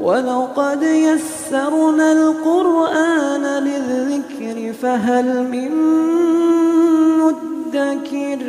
ولقد يسرنا القرآن للذكر فهل من مدكر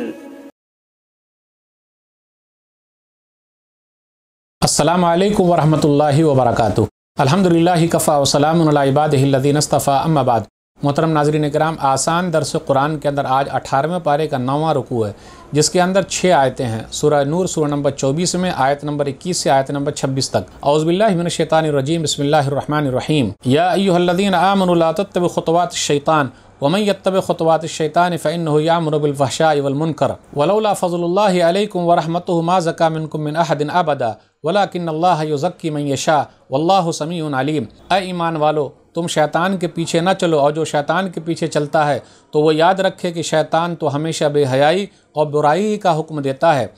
السلام عليكم ورحمة الله وبركاته الحمد لله كفى وسلام على عباده الذين اصطفى أما بعد मोहतरम नाजरीन कराम आसान दरस कुरान के अंदर आज अठारहवें पारे का नौवा रुकू है जिसके अंदर छः आयतें हैं सूरह नूर सूरह नंबर चौबीस में आयत नंबर इक्कीस से आयत नंबर छब्बीस तक अवज़बिल्लिन शैतानरजीम बसमीम यादीन आमनतब ख़ुतवात शैतान वमई यत्तब ख़ुतवात शैतान फ़ैन यामरबिलफ़शावलमनकर वलौला फ़ज़ल अलैक्म वरहमत मा ज़कामिनकुमिन अहदिन अबदा वलाकिन अल्लाह युज़क्की मन यशा वल्लाह समी अलीम अ ईमान वालो तुम शैतान के पीछे ना चलो और जो शैतान के पीछे चलता है तो वो याद रखे कि शैतान तो हमेशा बेहयाई और बुराई का हुक्म देता है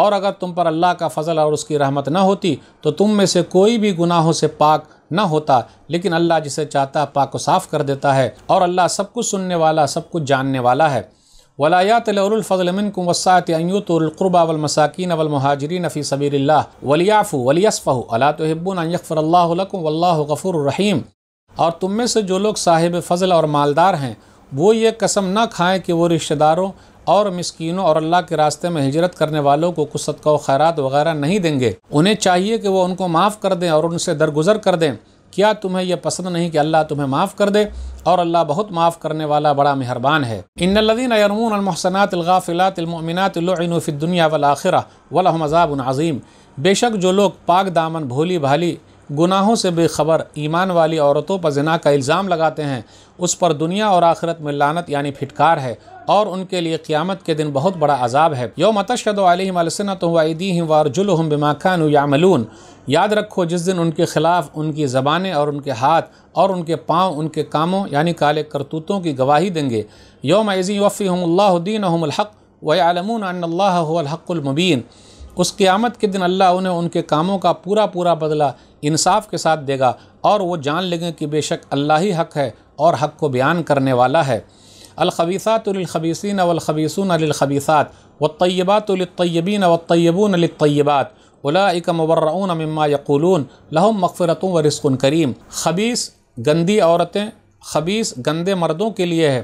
और अगर तुम पर अल्लाह का फजल और उसकी रहमत न होती तो तुम में से कोई भी गुनाहों से पाक न होता लेकिन अल्लाह जिसे चाहता पाक को साफ़ कर देता है और अल्लाह सब कुछ सुनने वाला सब कुछ जानने वाला है वलायात को वसात अयूतरक़ुरबा वलमसाकिन वलमहाजरीन नफ़ी सबीर वलियाफ़ू वलियसफ़ू अला तो हिब्बन यकफ़र वल्ला गफ़ुर रहीम और तुम में से जो लोग साहिब फ़जल और मालदार हैं वो ये कसम ना खाएं कि वो रिश्तेदारों और मिसकीनों और अल्लाह के रास्ते में हिजरत करने वालों को कुछ सदका खैरात वगैरह नहीं देंगे उन्हें चाहिए कि वो उनको माफ़ कर दें और उनसे दरगुजर कर दें क्या तुम्हें यह पसंद नहीं कि अल्लाह तुम्हें माफ़ कर दे और अल्लाह बहुत माफ़ करने वाला बड़ा मेहरबान है इन लदीन इन्नदीन आखिर वलाखिरा मज़ाबन अज़ीम बेशक जो लोग पाक दामन भोली भाली गुनाहों से बेखबर ईमान वाली औरतों पर जना का इल्ज़ाम लगाते हैं उस पर दुनिया और आखिरत में लानत यानी फिटकार है और उनके लिए क़्यामत के दिन बहुत बड़ा अजाब है यो तशदसनत वाईदी वारजुल बिमा खान यामलून याद रखो जिस दिन उनके ख़िलाफ़ उनकी ज़बानें और उनके हाथ और उनके पाँव उनके कामों यानी काले करतूतों की गवाही देंगे यो मज़ी वफ़ी हमल्लाद्दीन हमलहक वमून अनल्लाहक़ुलमबीन उस क़्यामत के दिन अल्लाह उन्हें उनके कामों का पूरा पूरा बदला इंसाफ के साथ देगा और वो जान लेंगे कि बेशक अल्लाह ही हक है और हक को बयान करने वाला है अलखबीसातलखबीसिन वलखबीसून अलखबीसात वतयबातलतयबिन वतयबून अलतयबात उलाइक मबर्रऊन मम्मा यकूलून लहम मफ़रत व रिस्कुन करीम खबीस गंदी औरतें खबीस गंदे मर्दों के लिए है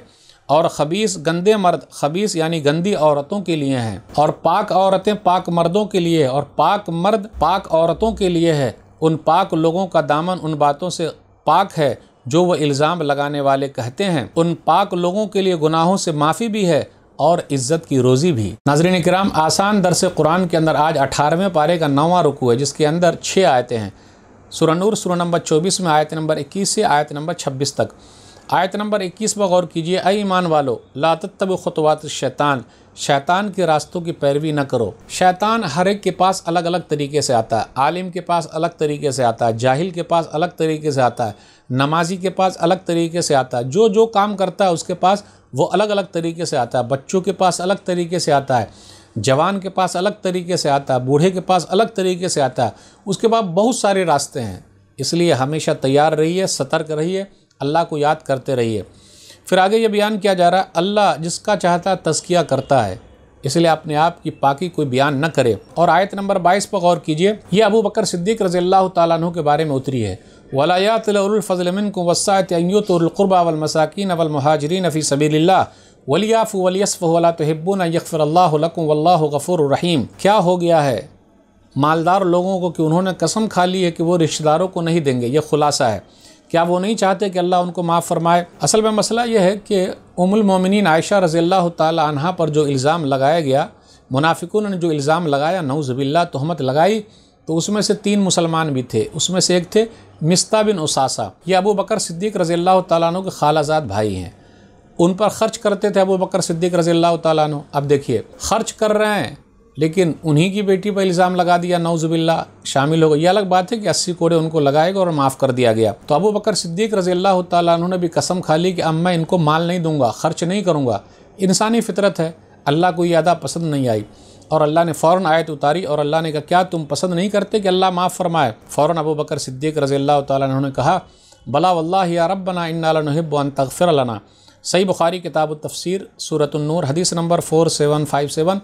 और खबीस गंदे मर्द खबीस यानी गंदी औरतों के लिए हैं और पाक औरतें पाक मर्दों के लिए और पाक मर्द पाक औरतों के लिए है उन पाक लोगों का दामन उन बातों से पाक है जो वह इल्ज़ाम लगाने वाले कहते हैं उन पाक लोगों के लिए गुनाहों से माफ़ी भी है और इज़्ज़त की रोज़ी भी नाजरन कराम आसान दरस कुरान के अंदर आज अठारहवें पारे का नवा रुकू है जिसके अंदर छः आयतें हैं सुरनूर सुर नंबर चौबीस में आयत नंबर इक्कीस से आयत नंबर छब्बीस तक आयत नंबर 21 पर गौर कीजिए अ ईमान वालो लातब खतवात शैतान शैतान के रास्तों की पैरवी न करो शैतान हर एक के पास अलग अलग तरीके से आता है आलिम के पास अलग तरीके से आता है जाहिल के पास अलग तरीके से आता है नमाजी के पास अलग तरीके से आता है जो जो काम करता है उसके पास वो अलग अलग तरीके से आता है बच्चों के पास अलग तरीके से आता है जवान के पास अलग तरीके से आता है बूढ़े के पास अलग तरीके से आता है उसके बाद बहुत सारे रास्ते हैं इसलिए हमेशा तैयार रहिए सतर्क रहिए अल्लाह को याद करते रहिए फिर आगे ये बयान किया जा रहा है अल्लाह जिसका चाहता है तस्किया करता है इसलिए अपने आप की पाकि कोई बयान न करे और आयत नंबर बाईस पर गौर कीजिए यह अबू बकर सिद्दीक रजी अल्लाह तु के बारे में उतरी है वलायातलफ़लमिन को वसातुरबा वलमसाकिन अवलमहाजरीन फ़ी सबी वलियाफ़ वलियसफ़ वला तहब्बुन यकफ़रल्लाकम वल्ला गफ़ुर रहीम क्या हो गया है मालदार लोगों को कि उन्होंने कसम खा ली है कि वो रिश्तेदारों को नहीं देंगे ये खुलासा है क्या वो नहीं चाहते कि अल्लाह उनको माफ़ फरमाए असल में मसला यह है कि उमुल मोमिन आयशा रज़ील्ला तहा पर जो इल्ज़ाम लगाया गया मुनाफिकों ने जो इल्ज़ाम लगाया नौज़बिल्ला तहमत लगाई तो उसमें से तीन मुसलमान भी थे उसमें से एक थे मिस्ता बिन उसासा ये अबू बकर सिद्दीक रज़ील्ला तु के खालाजाद भाई हैं उन पर ख़र्च करते थे अबू बकर सिद्दीक रज़ील्ला तु अब देखिए ख़र्च कर रहे हैं लेकिन उन्हीं की बेटी पर इल्ज़ाम लगा दिया नौजुबिल्ला शामिल हो गई यह अलग बात है कि अस्सी कोड़े उनको लगाए गए और माफ़ कर दिया गया तो अबू बकर सिद्दीक रजी अल्लाह तु ने भी कसम खा ली कि अब मैं इनको माल नहीं दूंगा खर्च नहीं करूँगा इंसानी फितरत है अल्लाह को यह पसंद नहीं आई और अल्लाह ने फ़ौर आयत उतारी और अल्लाह ने कहा क्या तुम पसंद नहीं करते कि अल्लाह माफ़ फरमाए फ़ौर अबू बकर सिद्दीक रजी अल्लाह तुमने कहा भला वल्ला या रबना इन्नाब तगफ़िर सही बुखारी किताब सूरत सूरतनूर हदीस number four seven five seven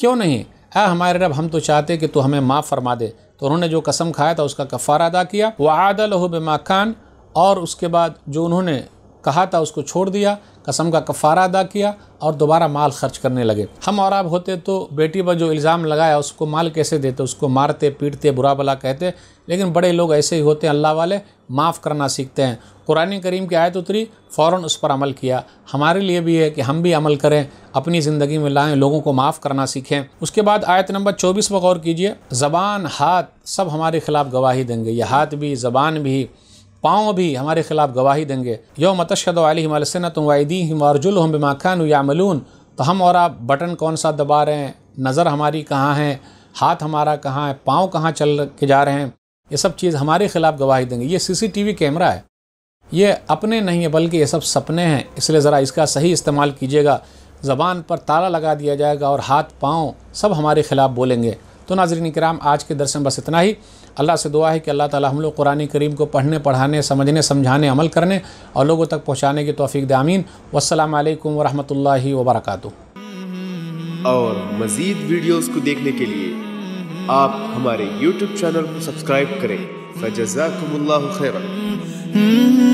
क्यों नहीं है हमारे रब हम तो चाहते कि तू हमें माफ़ फरमा दे तो उन्होंने जो कसम खाया था उसका कफ़ारा अदा किया व आदल हो बेमा खान और उसके बाद जो उन्होंने कहा था उसको छोड़ दिया कसम का कफ़ारा अदा किया और दोबारा माल खर्च करने लगे हम और आप होते तो बेटी पर जो इल्ज़ाम लगाया उसको माल कैसे देते उसको मारते पीटते बुरा भला कहते लेकिन बड़े लोग ऐसे ही होते हैं अल्लाह वाले माफ़ करना सीखते हैं कुरान करीम की आयत उतरी फ़ौर उस पर अमल किया हमारे लिए भी है कि हम भी अमल करें अपनी ज़िंदगी में लाएँ लोगों को माफ़ करना सीखें उसके बाद आयत नंबर चौबीस पर गौर कीजिए ज़बान हाथ सब हमारे ख़िलाफ़ गवाही देंगे यह हाथ भी ज़बान भी पाँव भी हमारे खिलाफ गवाही देंगे यो मतशद वालसन तुमदी हिमारजुल हम या यामलून तो हम और आप बटन कौन सा दबा रहे हैं नज़र हमारी कहाँ है हाथ हमारा कहाँ है पाँव कहाँ चल के जा रहे हैं ये सब चीज़ हमारे खिलाफ गवाही देंगे ये सीसीटीवी कैमरा है ये अपने नहीं है बल्कि ये सब सपने हैं इसलिए ज़रा इसका सही इस्तेमाल कीजिएगा ज़बान पर ताला लगा दिया जाएगा और हाथ पाँव सब हमारे खिलाफ़ बोलेंगे तो नाजरन कराम आज के दर्शन बस इतना ही अल्लाह से दुआ है कि अल्लाह ताला हम लोग कुरानी करीम को पढ़ने पढ़ाने समझने समझाने अमल करने और लोगों तक पहुँचाने की तोफ़ी दामीन वालकम वरहमल वबरक और मज़ीद वीडियोस को देखने के लिए आप हमारे YouTube चैनल को सब्सक्राइब करें फजाकुम्ला खैर